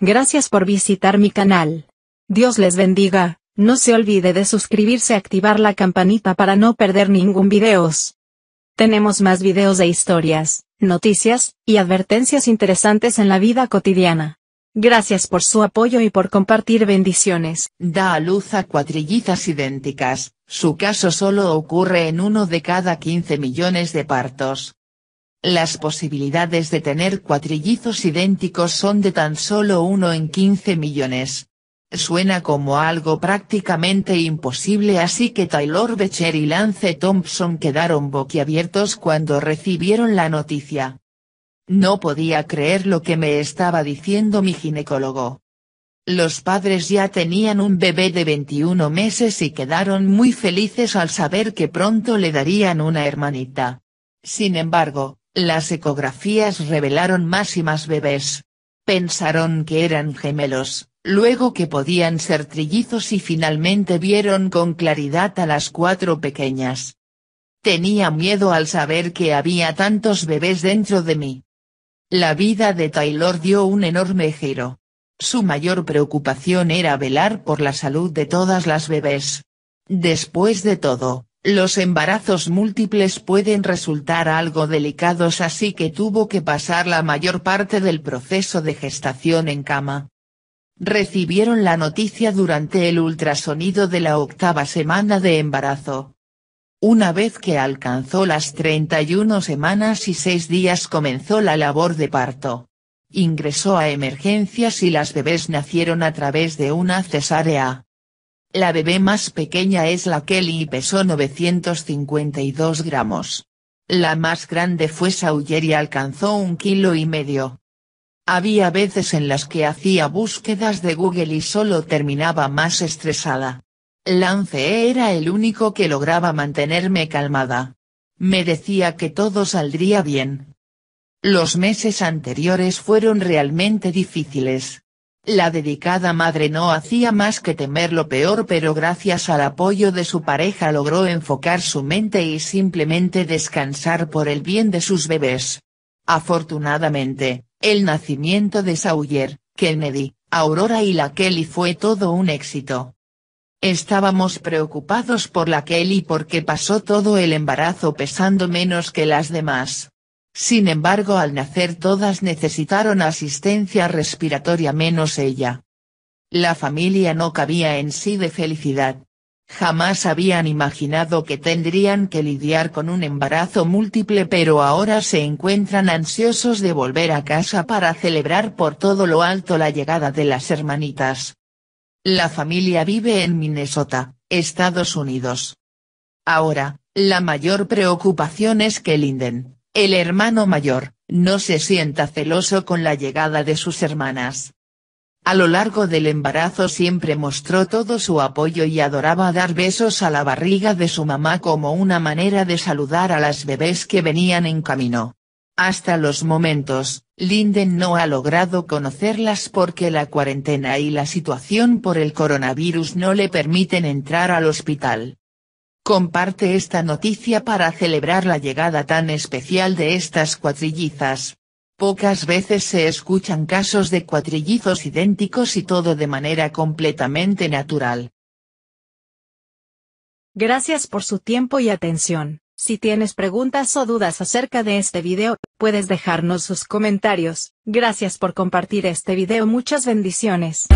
Gracias por visitar mi canal. Dios les bendiga, no se olvide de suscribirse y activar la campanita para no perder ningún videos. Tenemos más videos de historias, noticias, y advertencias interesantes en la vida cotidiana. Gracias por su apoyo y por compartir bendiciones. Da a luz a cuatrillizas idénticas, su caso solo ocurre en uno de cada 15 millones de partos. Las posibilidades de tener cuatrillizos idénticos son de tan solo uno en 15 millones. Suena como algo prácticamente imposible así que Taylor Becher y Lance Thompson quedaron boquiabiertos cuando recibieron la noticia. No podía creer lo que me estaba diciendo mi ginecólogo. Los padres ya tenían un bebé de 21 meses y quedaron muy felices al saber que pronto le darían una hermanita. Sin embargo, las ecografías revelaron más y más bebés. Pensaron que eran gemelos, luego que podían ser trillizos y finalmente vieron con claridad a las cuatro pequeñas. Tenía miedo al saber que había tantos bebés dentro de mí. La vida de Taylor dio un enorme giro. Su mayor preocupación era velar por la salud de todas las bebés. Después de todo, los embarazos múltiples pueden resultar algo delicados así que tuvo que pasar la mayor parte del proceso de gestación en cama. Recibieron la noticia durante el ultrasonido de la octava semana de embarazo. Una vez que alcanzó las 31 semanas y 6 días comenzó la labor de parto. Ingresó a emergencias y las bebés nacieron a través de una cesárea. La bebé más pequeña es la Kelly y pesó 952 gramos. La más grande fue Sawyer y alcanzó un kilo y medio. Había veces en las que hacía búsquedas de Google y solo terminaba más estresada. Lance era el único que lograba mantenerme calmada. Me decía que todo saldría bien. Los meses anteriores fueron realmente difíciles. La dedicada madre no hacía más que temer lo peor pero gracias al apoyo de su pareja logró enfocar su mente y simplemente descansar por el bien de sus bebés. Afortunadamente, el nacimiento de Sawyer, Kennedy, Aurora y la Kelly fue todo un éxito. Estábamos preocupados por la Kelly porque pasó todo el embarazo pesando menos que las demás. Sin embargo al nacer todas necesitaron asistencia respiratoria menos ella. La familia no cabía en sí de felicidad. Jamás habían imaginado que tendrían que lidiar con un embarazo múltiple pero ahora se encuentran ansiosos de volver a casa para celebrar por todo lo alto la llegada de las hermanitas. La familia vive en Minnesota, Estados Unidos. Ahora, la mayor preocupación es que Linden, el hermano mayor, no se sienta celoso con la llegada de sus hermanas. A lo largo del embarazo siempre mostró todo su apoyo y adoraba dar besos a la barriga de su mamá como una manera de saludar a las bebés que venían en camino. Hasta los momentos, Linden no ha logrado conocerlas porque la cuarentena y la situación por el coronavirus no le permiten entrar al hospital comparte esta noticia para celebrar la llegada tan especial de estas cuatrillizas. Pocas veces se escuchan casos de cuatrillizos idénticos y todo de manera completamente natural. Gracias por su tiempo y atención. Si tienes preguntas o dudas acerca de este video, puedes dejarnos sus comentarios. Gracias por compartir este video. Muchas bendiciones.